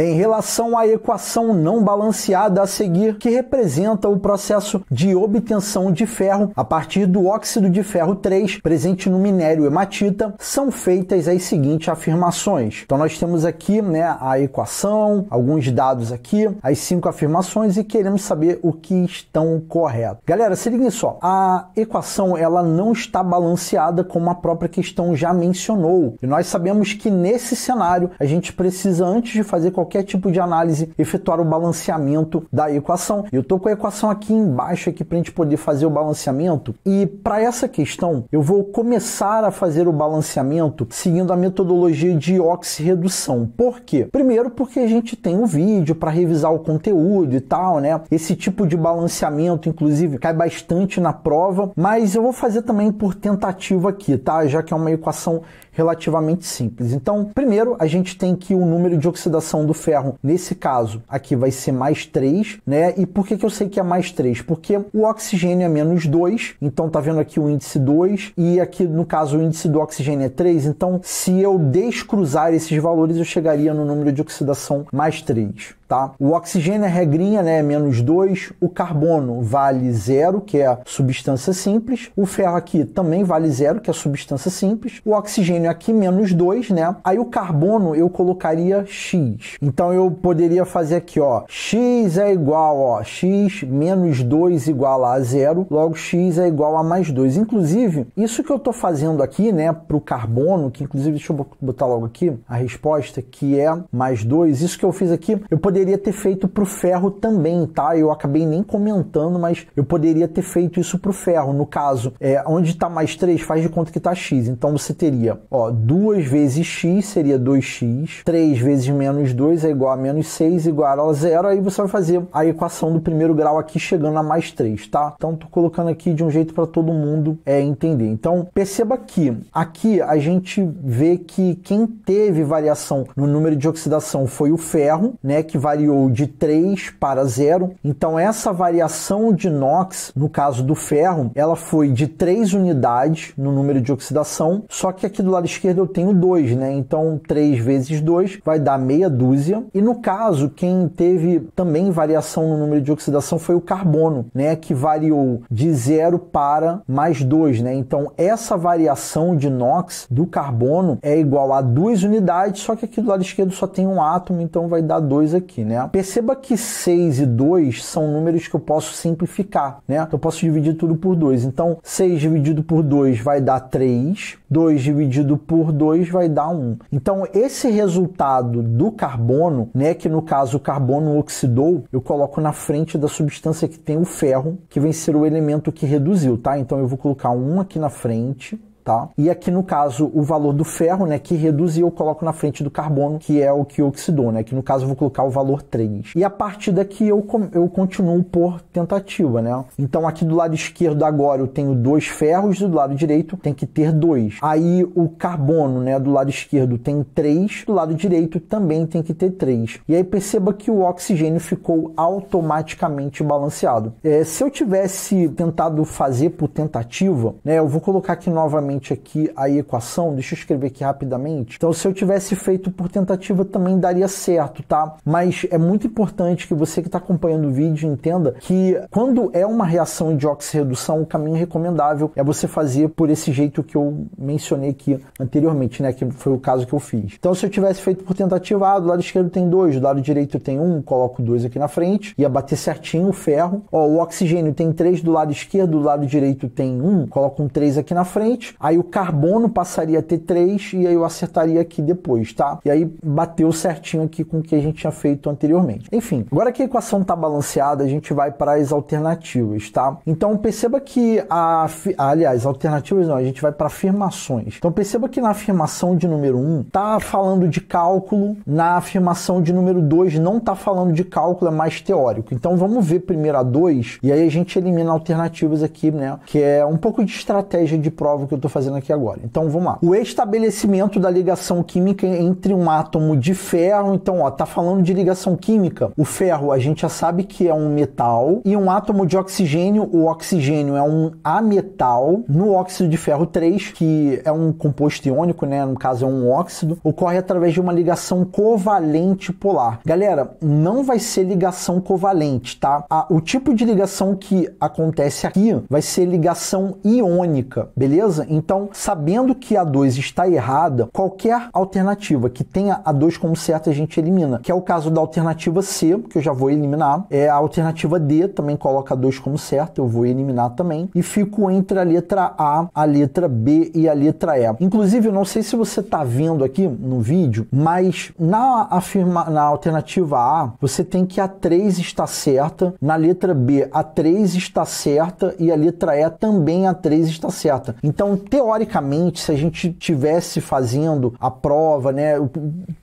em relação à equação não balanceada a seguir, que representa o processo de obtenção de ferro a partir do óxido de ferro 3 presente no minério hematita, são feitas as seguintes afirmações. Então nós temos aqui né, a equação, alguns dados aqui, as cinco afirmações e queremos saber o que estão corretos. Galera, se liguem só, a equação ela não está balanceada como a própria questão já mencionou. E nós sabemos que nesse cenário a gente precisa antes de fazer qualquer qualquer tipo de análise, efetuar o balanceamento da equação. Eu estou com a equação aqui embaixo aqui para a gente poder fazer o balanceamento e para essa questão eu vou começar a fazer o balanceamento seguindo a metodologia de oxirredução. Por quê? Primeiro porque a gente tem um vídeo para revisar o conteúdo e tal, né? Esse tipo de balanceamento, inclusive, cai bastante na prova, mas eu vou fazer também por tentativa aqui, tá? Já que é uma equação relativamente simples. Então, primeiro a gente tem que o número de oxidação do ferro, nesse caso, aqui vai ser mais 3, né? E por que, que eu sei que é mais 3? Porque o oxigênio é menos 2, então tá vendo aqui o índice 2, e aqui no caso o índice do oxigênio é 3, então se eu descruzar esses valores, eu chegaria no número de oxidação mais 3 tá? O oxigênio é regrinha, né? Menos 2. O carbono vale zero, que é substância simples. O ferro aqui também vale zero, que é substância simples. O oxigênio é aqui, menos 2, né? Aí o carbono eu colocaria x. Então eu poderia fazer aqui, ó. x é igual, ó. x menos 2 igual a zero. Logo, x é igual a mais 2. Inclusive, isso que eu tô fazendo aqui, né? Para o carbono, que inclusive, deixa eu botar logo aqui a resposta, que é mais 2. Isso que eu fiz aqui, eu poderia poderia ter feito para o ferro também, tá? Eu acabei nem comentando, mas eu poderia ter feito isso para o ferro. No caso, é, onde está mais 3, faz de conta que está x. Então você teria, ó, 2 vezes x seria 2x, 3 vezes menos 2 é igual a menos 6, igual a zero. Aí você vai fazer a equação do primeiro grau aqui chegando a mais 3, tá? Então tô colocando aqui de um jeito para todo mundo é, entender. Então perceba que aqui a gente vê que quem teve variação no número de oxidação foi o ferro, né? Que vai variou de 3 para 0. Então essa variação de NOx, no caso do ferro, ela foi de 3 unidades no número de oxidação, só que aqui do lado esquerdo eu tenho 2, né? Então 3 vezes 2 vai dar meia dúzia. E no caso, quem teve também variação no número de oxidação foi o carbono, né, que variou de 0 para mais 2, né? Então essa variação de NOx do carbono é igual a 2 unidades, só que aqui do lado esquerdo só tem um átomo, então vai dar 2 aqui aqui, né? Perceba que 6 e 2 são números que eu posso simplificar, né? Então, eu posso dividir tudo por 2. Então, 6 dividido por 2 vai dar 3, 2 dividido por 2 vai dar 1. Então, esse resultado do carbono, né, que no caso o carbono oxidou, eu coloco na frente da substância que tem o ferro, que vem ser o elemento que reduziu, tá? Então, eu vou colocar 1 aqui na frente, tá? E aqui no caso o valor do ferro, né, que reduz e eu coloco na frente do carbono, que é o que oxidou, né? Que no caso eu vou colocar o valor 3. E a partir daqui eu, eu continuo por tentativa, né? Então aqui do lado esquerdo agora eu tenho dois ferros, do lado direito tem que ter dois. Aí o carbono, né, do lado esquerdo tem três, do lado direito também tem que ter três. E aí perceba que o oxigênio ficou automaticamente balanceado. É, se eu tivesse tentado fazer por tentativa, né, eu vou colocar aqui novamente novamente aqui a equação, deixa eu escrever aqui rapidamente. Então, se eu tivesse feito por tentativa, também daria certo, tá? Mas é muito importante que você que está acompanhando o vídeo entenda que quando é uma reação de oxirredução, o caminho recomendável é você fazer por esse jeito que eu mencionei aqui anteriormente, né? Que foi o caso que eu fiz. Então, se eu tivesse feito por tentativa, ah, do lado esquerdo tem dois, do lado direito tem um, coloco dois aqui na frente, ia bater certinho o ferro. Ó, o oxigênio tem três do lado esquerdo, do lado direito tem um, coloco um três aqui na frente. Aí o carbono passaria a ter 3 e aí eu acertaria aqui depois, tá? E aí bateu certinho aqui com o que a gente tinha feito anteriormente. Enfim, agora que a equação está balanceada, a gente vai para as alternativas, tá? Então perceba que a, aliás, alternativas não, a gente vai para afirmações. Então perceba que na afirmação de número 1 tá falando de cálculo, na afirmação de número 2 não tá falando de cálculo, é mais teórico. Então vamos ver primeiro a 2 e aí a gente elimina alternativas aqui, né? Que é um pouco de estratégia de prova que eu tô estou fazendo aqui agora. Então vamos lá. O estabelecimento da ligação química entre um átomo de ferro. Então, ó, tá falando de ligação química. O ferro a gente já sabe que é um metal e um átomo de oxigênio. O oxigênio é um ametal no óxido de ferro 3, que é um composto iônico, né? No caso é um óxido. Ocorre através de uma ligação covalente polar. Galera, não vai ser ligação covalente, tá? A, o tipo de ligação que acontece aqui vai ser ligação iônica, beleza? Então, então, sabendo que a 2 está errada, qualquer alternativa que tenha a 2 como certa a gente elimina, que é o caso da alternativa C, que eu já vou eliminar, é a alternativa D também coloca a 2 como certa, eu vou eliminar também e fico entre a letra A, a letra B e a letra E. Inclusive, eu não sei se você está vendo aqui no vídeo, mas na afirma na alternativa A, você tem que a 3 está certa, na letra B a 3 está certa e a letra E também a 3 está certa. Então, teoricamente, se a gente tivesse fazendo a prova, né? Eu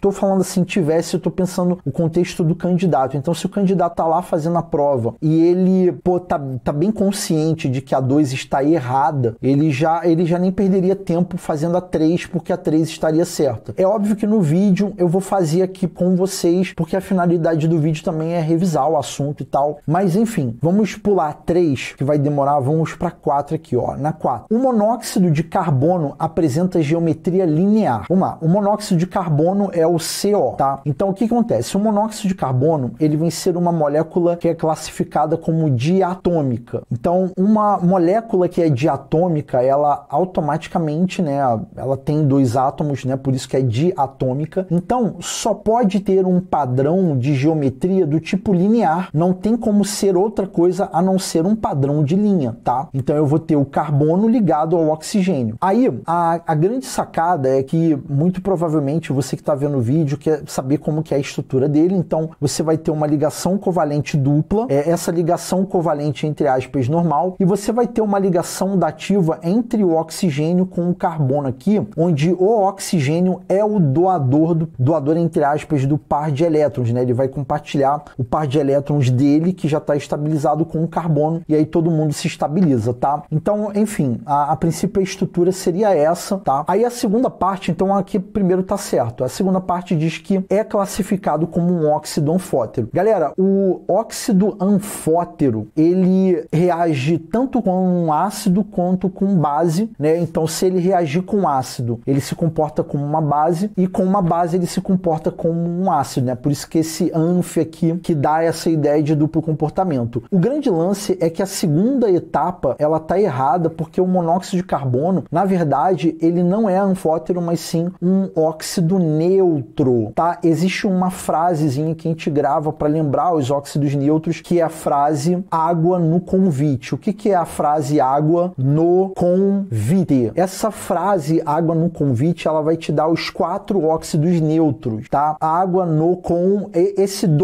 tô falando assim, tivesse, eu tô pensando o contexto do candidato. Então, se o candidato tá lá fazendo a prova e ele, pô, tá, tá bem consciente de que a 2 está errada, ele já, ele já nem perderia tempo fazendo a 3, porque a 3 estaria certa. É óbvio que no vídeo eu vou fazer aqui com vocês, porque a finalidade do vídeo também é revisar o assunto e tal. Mas enfim, vamos pular 3, que vai demorar, vamos para 4 aqui, ó. Na 4. O monóxido de carbono apresenta geometria linear. Vamos lá, o monóxido de carbono é o CO, tá? Então o que acontece? O monóxido de carbono ele vem ser uma molécula que é classificada como diatômica. Então uma molécula que é diatômica, ela automaticamente, né, ela tem dois átomos, né, por isso que é diatômica. Então só pode ter um padrão de geometria do tipo linear. Não tem como ser outra coisa a não ser um padrão de linha, tá? Então eu vou ter o carbono ligado ao oxigênio gênio. Aí, a, a grande sacada é que, muito provavelmente, você que está vendo o vídeo quer saber como que é a estrutura dele, então você vai ter uma ligação covalente dupla, é essa ligação covalente, entre aspas, normal, e você vai ter uma ligação dativa entre o oxigênio com o carbono aqui, onde o oxigênio é o doador, do, doador entre aspas, do par de elétrons, né? Ele vai compartilhar o par de elétrons dele, que já está estabilizado com o carbono, e aí todo mundo se estabiliza, tá? Então, enfim, a, a princípio é estrutura seria essa, tá? Aí a segunda parte, então aqui primeiro tá certo. A segunda parte diz que é classificado como um óxido anfótero. Galera, o óxido anfótero, ele reage tanto com um ácido quanto com base, né? Então se ele reagir com ácido, ele se comporta como uma base e com uma base ele se comporta como um ácido, né? Por isso que esse anf aqui que dá essa ideia de duplo comportamento. O grande lance é que a segunda etapa, ela tá errada porque o monóxido de carbono carbono, na verdade, ele não é anfótero, mas sim um óxido neutro, tá? Existe uma frasezinha que a gente grava para lembrar os óxidos neutros, que é a frase água no convite. O que, que é a frase água no convite? Essa frase água no convite, ela vai te dar os quatro óxidos neutros, tá? Água no com esse 20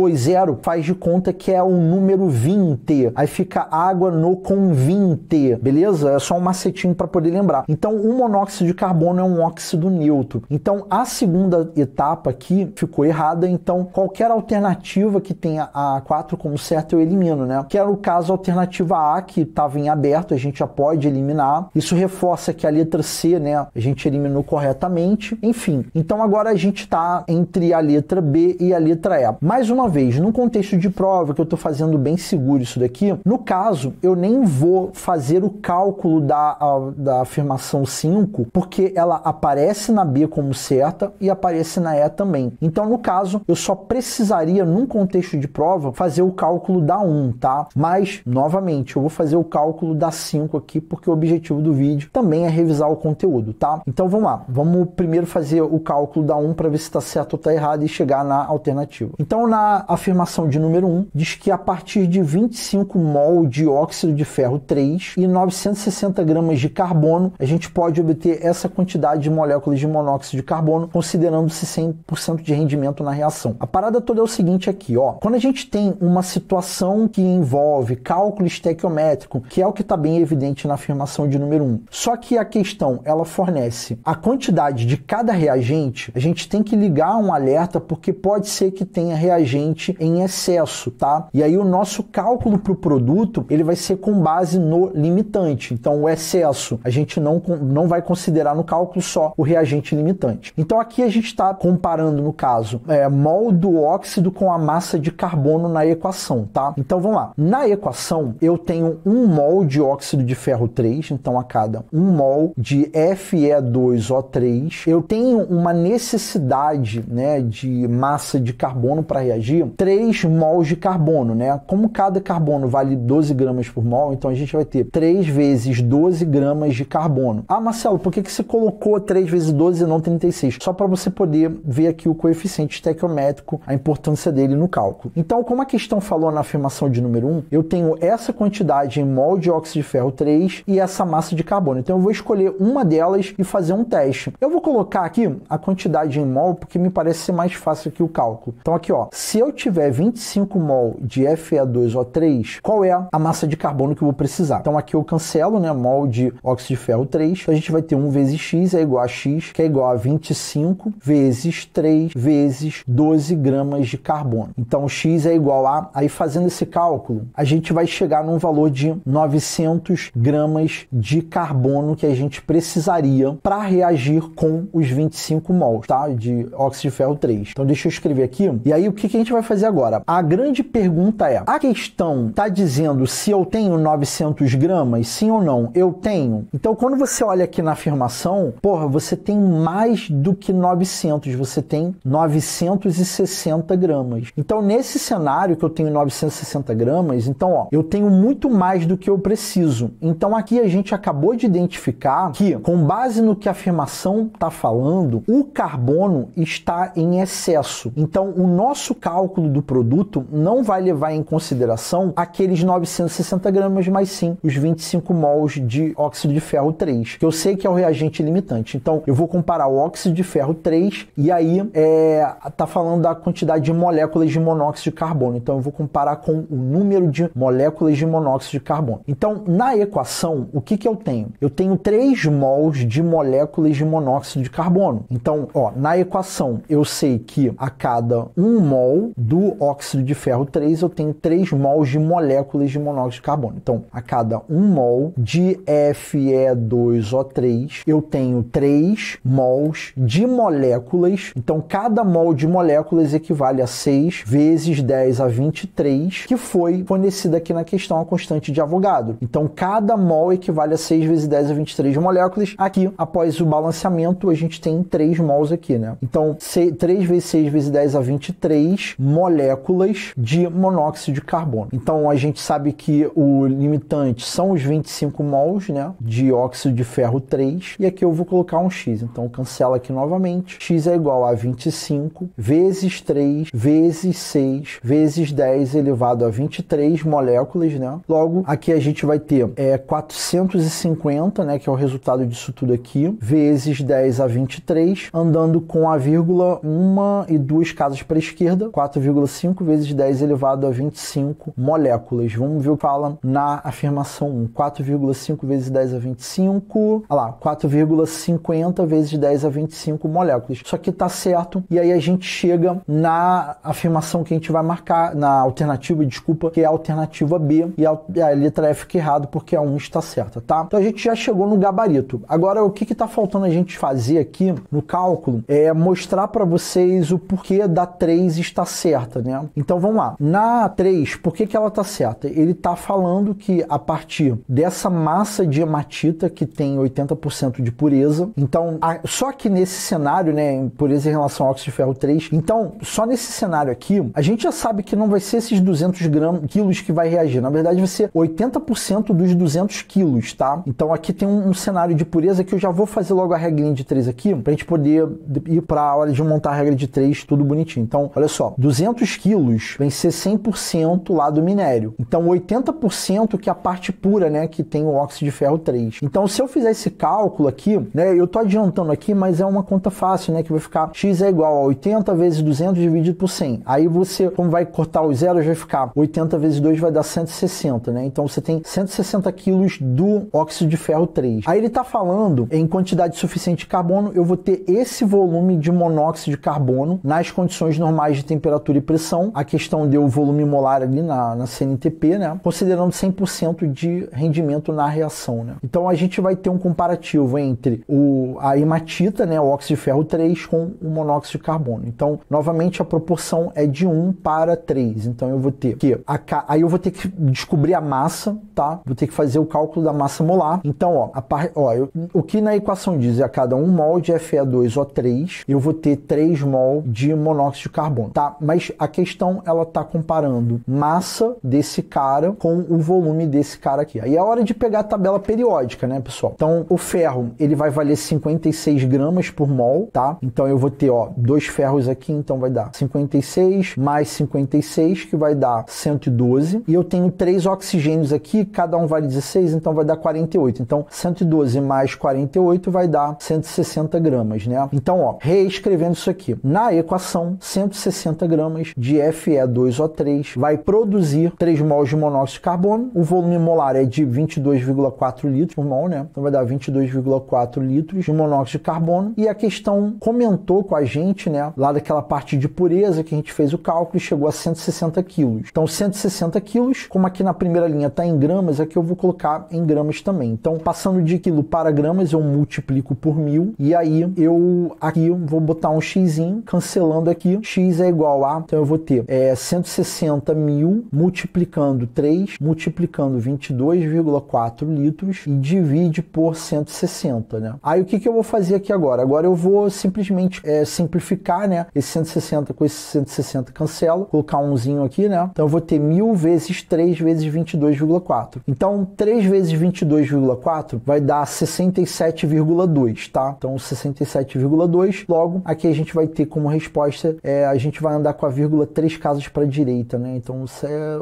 faz de conta que é o número 20. Aí fica água no convite, beleza? É só um macetinho para poder lembrar lembrar. Então, o monóxido de carbono é um óxido neutro. Então, a segunda etapa aqui ficou errada, então qualquer alternativa que tenha a 4 como certo eu elimino, né? Que era o caso a alternativa A, que estava em aberto, a gente já pode eliminar. Isso reforça que a letra C, né, a gente eliminou corretamente. Enfim, então agora a gente está entre a letra B e a letra E. Mais uma vez, no contexto de prova, que eu estou fazendo bem seguro isso daqui, no caso, eu nem vou fazer o cálculo da, a, da afirmação 5 porque ela aparece na B como certa e aparece na E também. Então, no caso, eu só precisaria, num contexto de prova, fazer o cálculo da 1, tá? Mas, novamente, eu vou fazer o cálculo da 5 aqui porque o objetivo do vídeo também é revisar o conteúdo, tá? Então, vamos lá. Vamos primeiro fazer o cálculo da 1 para ver se está certo ou está errado e chegar na alternativa. Então, na afirmação de número 1, diz que a partir de 25 mol de óxido de ferro 3 e 960 gramas de carbono carbono, a gente pode obter essa quantidade de moléculas de monóxido de carbono, considerando-se 100% de rendimento na reação. A parada toda é o seguinte aqui, ó. Quando a gente tem uma situação que envolve cálculo estequiométrico, que é o que está bem evidente na afirmação de número 1, só que a questão, ela fornece a quantidade de cada reagente, a gente tem que ligar um alerta porque pode ser que tenha reagente em excesso, tá? E aí o nosso cálculo para o produto, ele vai ser com base no limitante. Então o excesso, a gente gente não, não vai considerar no cálculo só o reagente limitante. Então aqui a gente está comparando, no caso, é, mol do óxido com a massa de carbono na equação, tá? Então vamos lá. Na equação, eu tenho 1 mol de óxido de ferro 3, então a cada 1 mol de Fe2O3, eu tenho uma necessidade né, de massa de carbono para reagir, 3 mols de carbono, né? Como cada carbono vale 12 gramas por mol, então a gente vai ter 3 vezes 12 gramas de carbono carbono. Ah, Marcelo, por que, que você colocou 3 vezes 12 e não 36? Só para você poder ver aqui o coeficiente estequiométrico, a importância dele no cálculo. Então, como a questão falou na afirmação de número 1, eu tenho essa quantidade em mol de óxido de ferro 3 e essa massa de carbono. Então, eu vou escolher uma delas e fazer um teste. Eu vou colocar aqui a quantidade em mol, porque me parece ser mais fácil aqui o cálculo. Então, aqui, ó, se eu tiver 25 mol de Fe2O3, qual é a massa de carbono que eu vou precisar? Então, aqui eu cancelo, né, mol de óxido de ferro é o 3, a gente vai ter 1 vezes x é igual a x, que é igual a 25 vezes 3 vezes 12 gramas de carbono. Então, x é igual a... Aí, fazendo esse cálculo, a gente vai chegar num valor de 900 gramas de carbono que a gente precisaria para reagir com os 25 mols, tá? De óxido de ferro 3. Então, deixa eu escrever aqui. E aí, o que, que a gente vai fazer agora? A grande pergunta é, a questão está dizendo se eu tenho 900 gramas, sim ou não? Eu tenho. Então, quando você olha aqui na afirmação, porra, você tem mais do que 900, você tem 960 gramas. Então, nesse cenário que eu tenho 960 gramas, então, ó, eu tenho muito mais do que eu preciso. Então, aqui a gente acabou de identificar que, com base no que a afirmação está falando, o carbono está em excesso. Então, o nosso cálculo do produto não vai levar em consideração aqueles 960 gramas, mas sim os 25 mols de óxido de ferro 3, que eu sei que é o reagente limitante. Então, eu vou comparar o óxido de ferro 3 e aí é, tá falando da quantidade de moléculas de monóxido de carbono. Então, eu vou comparar com o número de moléculas de monóxido de carbono. Então, na equação, o que, que eu tenho? Eu tenho 3 mols de moléculas de monóxido de carbono. Então, ó, na equação, eu sei que a cada 1 mol do óxido de ferro 3, eu tenho 3 mols de moléculas de monóxido de carbono. Então, a cada 1 mol de Fe 2 O3, eu tenho 3 mols de moléculas. Então, cada mol de moléculas equivale a 6 vezes 10 a 23, que foi fornecida aqui na questão a constante de Avogadro. Então, cada mol equivale a 6 vezes 10 a 23 moléculas. Aqui, após o balanceamento, a gente tem 3 mols aqui, né? Então, 3 vezes 6 vezes 10 a 23 moléculas de monóxido de carbono. Então, a gente sabe que o limitante são os 25 mols, né, de O peróxido de ferro 3 e aqui eu vou colocar um x, então cancela aqui novamente. x é igual a 25 vezes 3 vezes 6 vezes 10 elevado a 23 moléculas, né? Logo aqui a gente vai ter é 450, né, que é o resultado disso tudo aqui, vezes 10 a 23, andando com a vírgula uma e duas casas para a esquerda, 4,5 vezes 10 elevado a 25 moléculas. Vamos ver o que fala na afirmação 1, 4,5 vezes 10 a 25 25, lá, 4,50 vezes 10 a 25 moléculas. Isso aqui tá certo e aí a gente chega na afirmação que a gente vai marcar, na alternativa, desculpa, que é a alternativa B e a, a letra F que é errado porque a 1 está certa, tá? Então a gente já chegou no gabarito. Agora o que que tá faltando a gente fazer aqui no cálculo é mostrar para vocês o porquê da 3 está certa, né? Então vamos lá. Na 3, por que que ela tá certa? Ele tá falando que a partir dessa massa de hematita feita, que tem 80% de pureza. Então, a, só que nesse cenário, né, pureza em relação ao óxido de ferro 3, então, só nesse cenário aqui, a gente já sabe que não vai ser esses 200 gramas, quilos que vai reagir. Na verdade, vai ser 80% dos 200 quilos, tá? Então, aqui tem um, um, cenário de pureza que eu já vou fazer logo a regrinha de 3 aqui, pra gente poder ir pra hora de montar a regra de 3, tudo bonitinho. Então, olha só, 200 quilos vem ser 100% lá do minério. Então, 80% que é a parte pura, né, que tem o óxido de ferro 3. Então, se eu fizer esse cálculo aqui, né, eu tô adiantando aqui, mas é uma conta fácil, né, que vai ficar x é igual a 80 vezes 200 dividido por 100. Aí você, como vai cortar os zeros, vai ficar 80 vezes 2 vai dar 160, né? Então você tem 160 quilos do óxido de ferro 3. Aí ele tá falando em quantidade suficiente de carbono, eu vou ter esse volume de monóxido de carbono nas condições normais de temperatura e pressão. A questão deu o volume molar ali na, na CNTP, né? Considerando 100% de rendimento na reação, né? Então a gente gente vai ter um comparativo entre o, a hematita, né, o óxido de ferro 3, com o monóxido de carbono. Então, novamente, a proporção é de 1 para 3. Então, eu vou ter que... aí eu vou ter que descobrir a massa, tá? Vou ter que fazer o cálculo da massa molar. Então, ó, par, ó eu, o que na equação diz é a cada 1 mol de Fe2O3, eu vou ter 3 mol de monóxido de carbono, tá? Mas a questão, ela tá comparando massa desse cara com o volume desse cara aqui. Aí é hora de pegar a tabela periódica, né? né, pessoal? Então, o ferro, ele vai valer 56 gramas por mol, tá? Então, eu vou ter, ó, dois ferros aqui, então vai dar 56 mais 56, que vai dar 112. E eu tenho três oxigênios aqui, cada um vale 16, então vai dar 48. Então, 112 mais 48 vai dar 160 gramas, né? Então, ó, reescrevendo isso aqui. Na equação, 160 gramas de Fe2O3 vai produzir 3 mols de monóxido de carbono. O volume molar é de 22,4 litros por mol. Então, né? Então vai dar 22,4 litros de monóxido de carbono. E a questão comentou com a gente, né? Lá daquela parte de pureza que a gente fez o cálculo e chegou a 160 quilos. Então 160 quilos, como aqui na primeira linha está em gramas, aqui eu vou colocar em gramas também. Então passando de quilo para gramas, eu multiplico por mil e aí eu aqui vou botar um x, cancelando aqui. X é igual a, então eu vou ter é, 160 mil multiplicando 3, multiplicando 22,4 litros e dividindo divide por 160, né? Aí o que, que eu vou fazer aqui agora? Agora eu vou simplesmente é, simplificar, né? Esse 160 com esse 160 cancelo, colocar umzinho aqui, né? Então eu vou ter 1000 vezes 3 vezes 22,4. Então 3 vezes 22,4 vai dar 67,2, tá? Então 67,2. Logo, aqui a gente vai ter como resposta, é, a gente vai andar com a vírgula 3 casas para a direita, né? Então isso é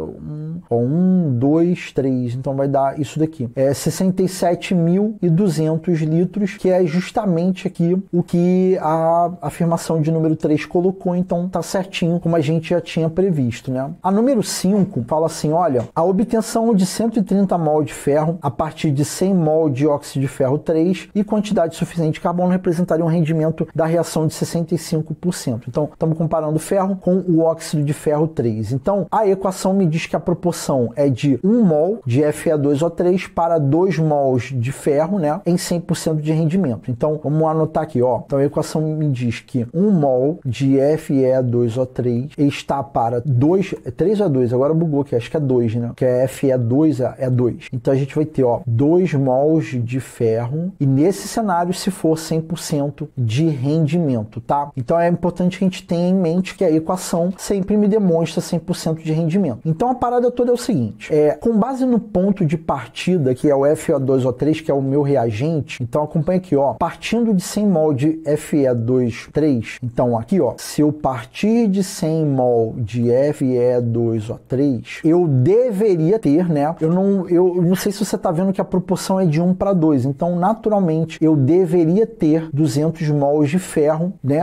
1, 2, 3. Então vai dar isso daqui. É 67 7.200 litros, que é justamente aqui o que a afirmação de número 3 colocou, então tá certinho como a gente já tinha previsto, né? A número 5 fala assim, olha, a obtenção de 130 mol de ferro a partir de 100 mol de óxido de ferro 3 e quantidade suficiente de carbono representaria um rendimento da reação de 65%. Então, estamos comparando o ferro com o óxido de ferro 3. Então, a equação me diz que a proporção é de 1 mol de Fe2O3 para 2 mols de ferro, né, em 100% de rendimento. Então, vamos anotar aqui, ó. Então, a equação me diz que 1 mol de Fe2O3 está para 2, 3A2, é agora bugou aqui, acho que é 2, né? Que é Fe2 é 2. Então, a gente vai ter, ó, 2 mols de ferro e nesse cenário, se for 100% de rendimento, tá? Então, é importante que a gente tenha em mente que a equação sempre me demonstra 100% de rendimento. Então, a parada toda é o seguinte, é, com base no ponto de partida, que é o fe 2 o 3 que é o meu reagente. Então acompanha aqui, ó. Partindo de 100 mol de Fe2,3, então aqui, ó. Se eu partir de 100 mol de Fe2O3, eu deveria ter, né? Eu não, eu não sei se você tá vendo que a proporção é de 1 para 2. Então, naturalmente, eu deveria ter 200 mols de ferro, né?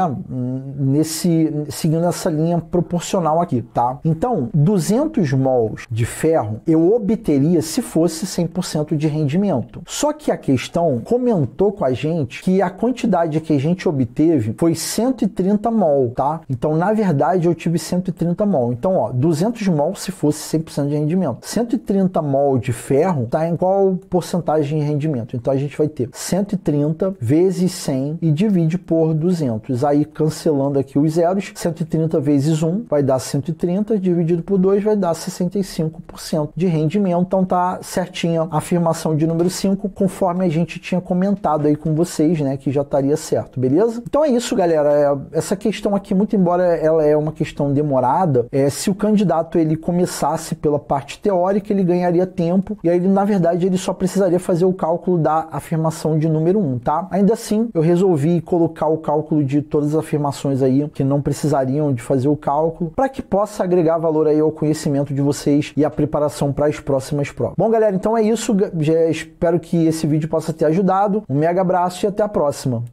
Nesse, seguindo essa linha proporcional aqui, tá? Então, 200 mols de ferro eu obteria se fosse 100% de rendimento. Só que a questão comentou com a gente que a quantidade que a gente obteve foi 130 mol, tá? Então, na verdade, eu tive 130 mol. Então, ó, 200 mol se fosse 100% de rendimento. 130 mol de ferro tá em qual porcentagem de rendimento? Então, a gente vai ter 130 vezes 100 e divide por 200. Aí, cancelando aqui os zeros, 130 vezes 1 vai dar 130, dividido por 2 vai dar 65% de rendimento. Então, tá certinha a afirmação de número 5 5, conforme a gente tinha comentado aí com vocês, né, que já estaria certo, beleza? Então é isso, galera. É, essa questão aqui, muito embora ela é uma questão demorada, é, se o candidato ele começasse pela parte teórica, ele ganharia tempo e aí na verdade, ele só precisaria fazer o cálculo da afirmação de número 1, tá? Ainda assim, eu resolvi colocar o cálculo de todas as afirmações aí que não precisariam de fazer o cálculo, para que possa agregar valor aí ao conhecimento de vocês e a preparação para as próximas provas. Bom, galera, então é isso. Já espero espero que esse vídeo possa ter ajudado. Um mega abraço e até a próxima.